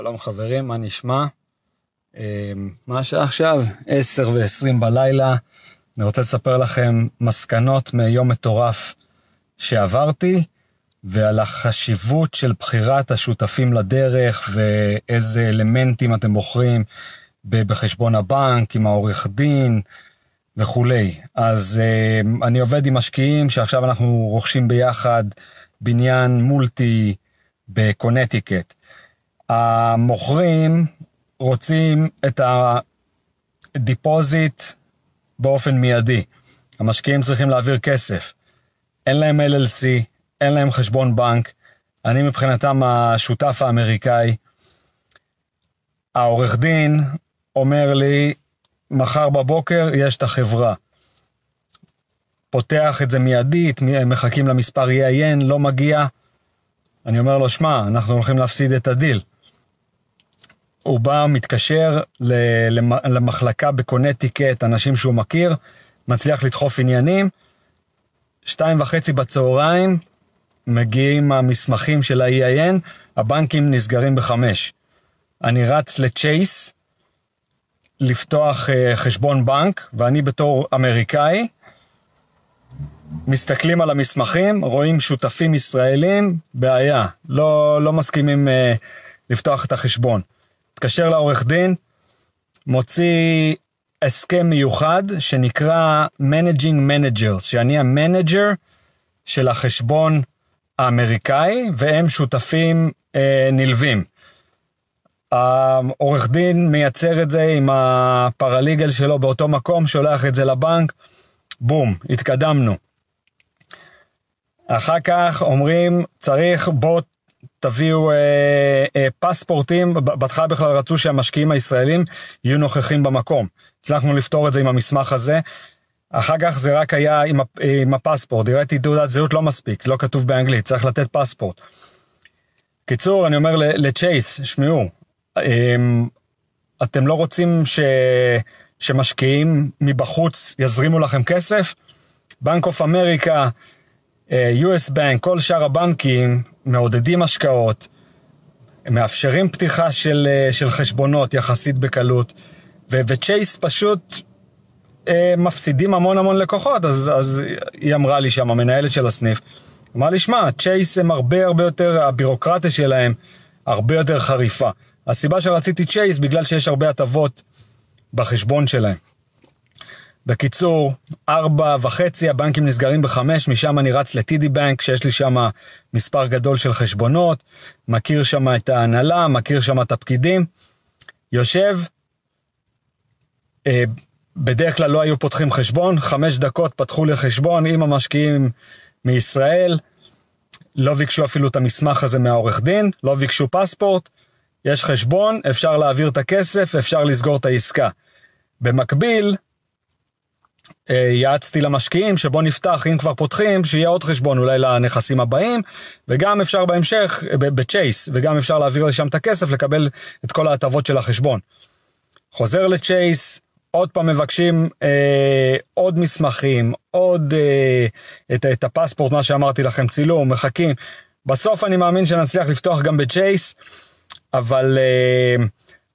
שלום חברים, מה נשמע? אמ, מה השעה עכשיו? 10 ו-20 בלילה. אני רוצה לספר לכם מסקנות מיום מטורף שעברתי, ועל החשיבות של בחירת השותפים לדרך, ואיזה אלמנטים אתם בוחרים בחשבון הבנק, עם העורך דין וכולי. אז אמ, אני עובד עם משקיעים שעכשיו אנחנו רוכשים ביחד בניין מולטי בקונטיקט. המוכרים רוצים את הדיפוזיט באופן מיידי. המשקיעים צריכים להעביר כסף. אין להם LLC, אין להם חשבון בנק. אני מבחינתם השותף האמריקאי. העורך דין אומר לי, מחר בבוקר יש את החברה. פותח את זה מיידית, מחכים למספר EIN, לא מגיע. אני אומר לו, שמע, אנחנו הולכים להפסיד את הדיל. הוא בא, מתקשר למחלקה בקונטיקט, אנשים שהוא מכיר, מצליח לדחוף עניינים. שתיים וחצי בצהריים, מגיעים המסמכים של ה-EIN, הבנקים נסגרים בחמש. אני רץ לצ'ייס לפתוח אה, חשבון בנק, ואני בתור אמריקאי, מסתכלים על המסמכים, רואים שותפים ישראלים, בעיה, לא, לא מסכימים אה, לפתוח את החשבון. מתקשר לעורך דין, מוציא הסכם מיוחד שנקרא Managing Managers, שאני המנג'ר של החשבון האמריקאי, והם שותפים אה, נלווים. העורך דין מייצר את זה עם הפרליגל שלו באותו מקום, שולח את זה לבנק, בום, התקדמנו. אחר כך אומרים, צריך בוט תביאו אה, אה, פספורטים, בהתחלה בכלל רצו שהמשקיעים הישראלים יהיו נוכחים במקום. הצלחנו לפתור את זה עם המסמך הזה. אחר כך זה רק היה עם, אה, עם הפספורט, הראיתי תעודת זהות לא מספיק, לא כתוב באנגלית, צריך לתת פספורט. קיצור, אני אומר לצ'ייס, שמעו, אמ, אתם לא רוצים ש... שמשקיעים מבחוץ יזרימו לכם כסף? בנק אוף אמריקה, US Bank, כל שאר הבנקים מעודדים השקעות, מאפשרים פתיחה של, אה, של חשבונות יחסית בקלות, ו- וצ'ייס פשוט אה, מפסידים המון המון לקוחות. אז, אז היא אמרה לי שם, המנהלת של הסניף, אמרה לי, שמע, צ'ייס הם הרבה הרבה יותר, הבירוקרטיה שלהם הרבה יותר חריפה. הסיבה שרציתי צ'ייס, בגלל שיש הרבה הטבות בחשבון שלהם. בקיצור, ארבע וחצי, הבנקים נסגרים בחמש, משם אני רץ לטידי בנק, שיש לי שם מספר גדול של חשבונות, מכיר שם את ההנהלה, מכיר שם את הפקידים, יושב, אה, בדרך כלל לא היו פותחים חשבון, חמש דקות פתחו לי חשבון עם המשקיעים מישראל, לא ביקשו אפילו את המסמך הזה מהעורך דין, לא ביקשו פספורט, יש חשבון, אפשר להעביר את הכסף, אפשר לסגור את העסקה. במקביל, אה, יעצתי למשקיעים שבו נפתח, אם כבר פותחים, שיהיה עוד חשבון אולי לנכסים הבאים, וגם אפשר בהמשך, בצ'ייס, וגם אפשר להעביר לשם את הכסף, לקבל את כל ההטבות של החשבון. חוזר לצ'ייס, עוד פעם מבקשים אה, עוד מסמכים, עוד אה, את, את הפספורט, מה שאמרתי לכם, צילום, מחכים. בסוף אני מאמין שנצליח לפתוח גם בצ'ייס, אבל... אה,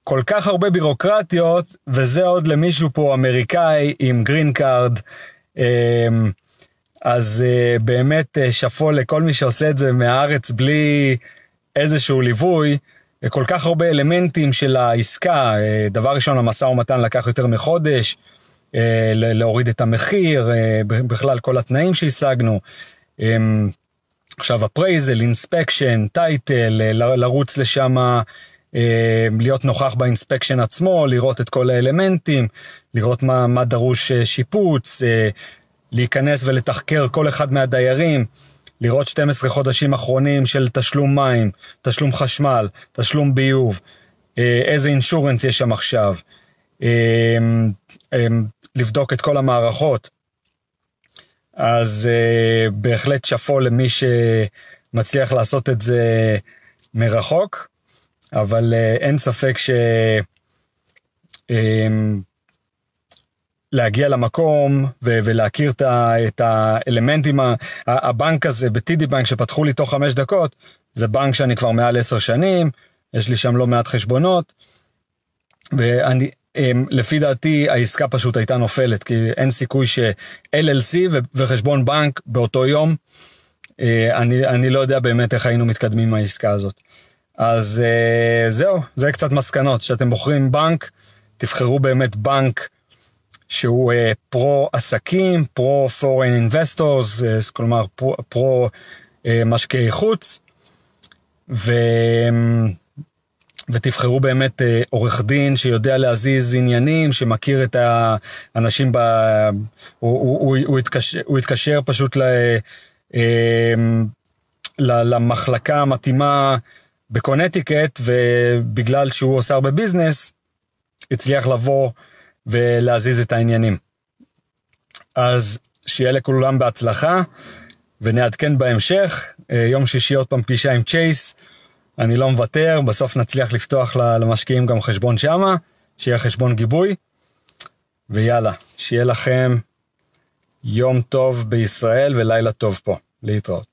כל כך הרבה בירוקרטיות, וזה עוד למישהו פה אמריקאי עם גרין קארד. אמ, אז אה, באמת אה, שאפו לכל מי שעושה את זה מהארץ בלי איזשהו ליווי. אה, כל כך הרבה אלמנטים של העסקה, דבר ראשון, המשא ומתן לקח יותר מחודש, להוריד את המחיר, בכלל כל התנאים שהשגנו. אמ, עכשיו appraisal, אינספקשן, טייטל, לרוץ לשם אה, להיות נוכח באינספקשן עצמו, לראות את כל האלמנטים, לראות מה, מה דרוש אה, שיפוץ, אה, להיכנס ולתחקר כל אחד מהדיירים, לראות 12 חודשים אחרונים של תשלום מים, תשלום חשמל, תשלום ביוב, איזה אינשורנס יש שם עכשיו, לבדוק את כל המערכות. אז בהחלט שאפו למי שמצליח לעשות את זה מרחוק. אבל uh, אין ספק ש... Um, להגיע למקום ו- ולהכיר את, ה- את האלמנטים. ה- הבנק הזה, בטידי בנק, שפתחו לי תוך חמש דקות, זה בנק שאני כבר מעל עשר שנים, יש לי שם לא מעט חשבונות, ואני... הם, אה, לפי דעתי העסקה פשוט הייתה נופלת, כי אין סיכוי ש-LLC ו- וחשבון בנק באותו יום, אני, אני לא יודע באמת איך היינו מתקדמים עם העסקה הזאת. אז uh, זהו, זה קצת מסקנות. כשאתם בוחרים בנק, תבחרו באמת בנק שהוא uh, אה, פרו-עסקים, פרו פוריין אינבסטורס, אה, כלומר פרו-משקיעי פרו, אה, חוץ, ו, ותבחרו באמת uh, עורך דין שיודע להזיז עניינים, שמכיר את האנשים, ב, הוא, הוא, הוא, הוא, התקשר, הוא התקשר פשוט ל, uh, למחלקה המתאימה. בקונטיקט, ובגלל שהוא עושה הרבה ביזנס, הצליח לבוא ולהזיז את העניינים. אז שיהיה לכולם בהצלחה, ונעדכן בהמשך. אה, יום שישי עוד פעם פגישה עם צ'ייס, אני לא מוותר, בסוף נצליח לפתוח למשקיעים גם חשבון שמה, שיהיה חשבון גיבוי, ויאללה, שיהיה לכם יום טוב בישראל ולילה טוב פה. להתראות.